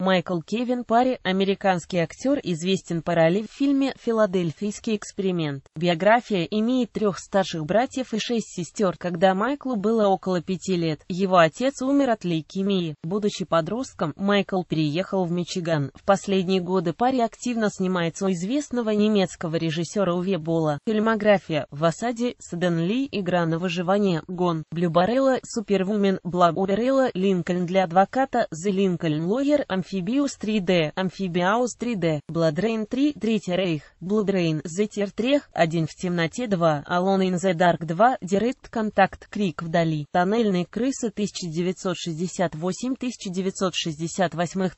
Майкл Кевин Парри, американский актер, известен по роли в фильме «Филадельфийский эксперимент». Биография имеет трех старших братьев и шесть сестер. Когда Майклу было около пяти лет, его отец умер от лейкемии. Будучи подростком, Майкл переехал в Мичиган. В последние годы Парри активно снимается у известного немецкого режиссера Уве Бола. Фильмография «В осаде», «Сден Ли», «Игра на выживание», «Гон», «Блюбарелла», «Супервумен», «Благоурелла», «Линкольн для адвоката», «The линкольн Lawyer», «Амфи Amphibious 3D, Amphibious 3D, Bloodrain 3, Третий Рейх, Bloodrain, Zeter 3, 1 в темноте 2, Alone in the Dark 2, Direct Contact, Крик вдали, Тоннельные крысы 1968-1968,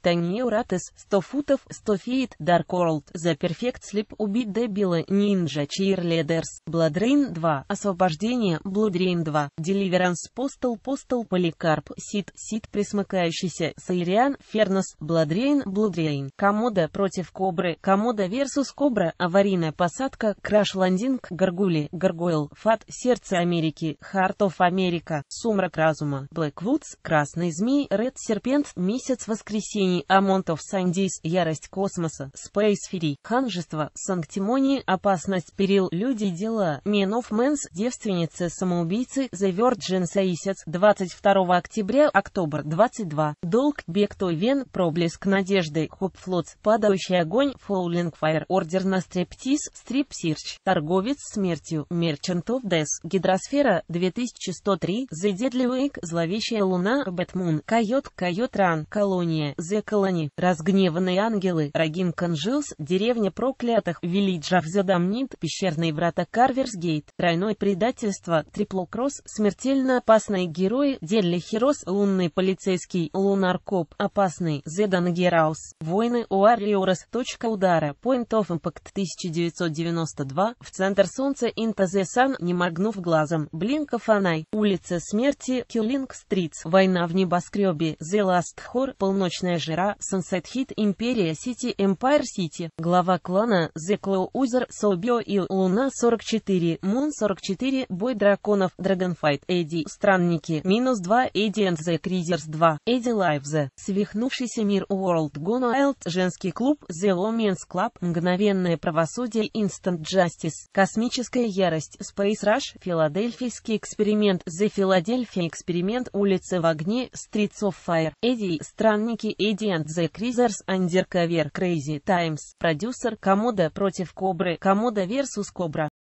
Tiny Uratес, 100 футов, 100 феет, Dark World, The Perfect Sleep, Убить Дебила, Ninja Cheerleaders, Bloodrain 2, Освобождение, Bloodrain 2, Deliverance Postal, Postal Polycarp, Сид, Сид присмыкающийся, Сайриан, Фернес, Бладрейн, Бладрейн, Комода против Кобры, Комода versus Кобра, Аварийная посадка, Краш Ландинг, Гаргули, Гаргойл, Фат, Сердце Америки, Харт оф Америка, Сумрак Разума, Блэквудс, Красный Змей, Ред Серпент, Месяц Воскресений, Амонт оф Сандис, Ярость Космоса, Спейс Фери, Ханжество, Санктимонии, Опасность Перил, Люди Дела, Men of Men's, Девственницы Самоубийцы, The Virgin Saisets, 22 октября, Октобр, 22, Долг, Бек Тойвен, Про Проблеск надежды, Хопфлотс, падающий огонь, Falling Fire, Ордер на стриптиз, стрип сирч Торговец смертью, Merchant of Death, Гидросфера, 2103, The Deadly Wake, Зловещая луна, Бэтмун, Койот, Койот Ран, Колония, The Colony, Разгневанные ангелы, рагин Конжилс, Деревня проклятых, Village of зодамнит Пещерные врата карверс гейт Тройное предательство, Трипл Кросс, Смертельно опасные герои, Дельли Херос, Лунный полицейский, Лунаркоп, Опасный, The The Dangerous, Войны Warriors. Точка удара, Point of Impact 1992, в центр солнца Into the Sun, не моргнув глазом, Blink of Улица смерти, Killing Streets, Война в небоскребе, The Last Horror, Полночная жара, Sunset Hit, Империя Сити, Empire City, глава клана, The Closer, Собио и Луна 44, Мун 44, Бой драконов, Dragonfight, Эдди, Странники, минус 2, Эдди and the Cruisers 2, Эдди Лайвзе, свихнувшийся Мир Уорлд Gonna Elт, женский клуб, The Women's Club, мгновенное правосудие, Instant Justice, космическая ярость, Space Rush, филадельфийский эксперимент, The Philadelphia эксперимент, улица в огне, Streets of Fire, Эдди, странники Эдди and The Cruisers, Undercover, Crazy Times, продюсер, Комода против Кобры, Комода versus Кобра.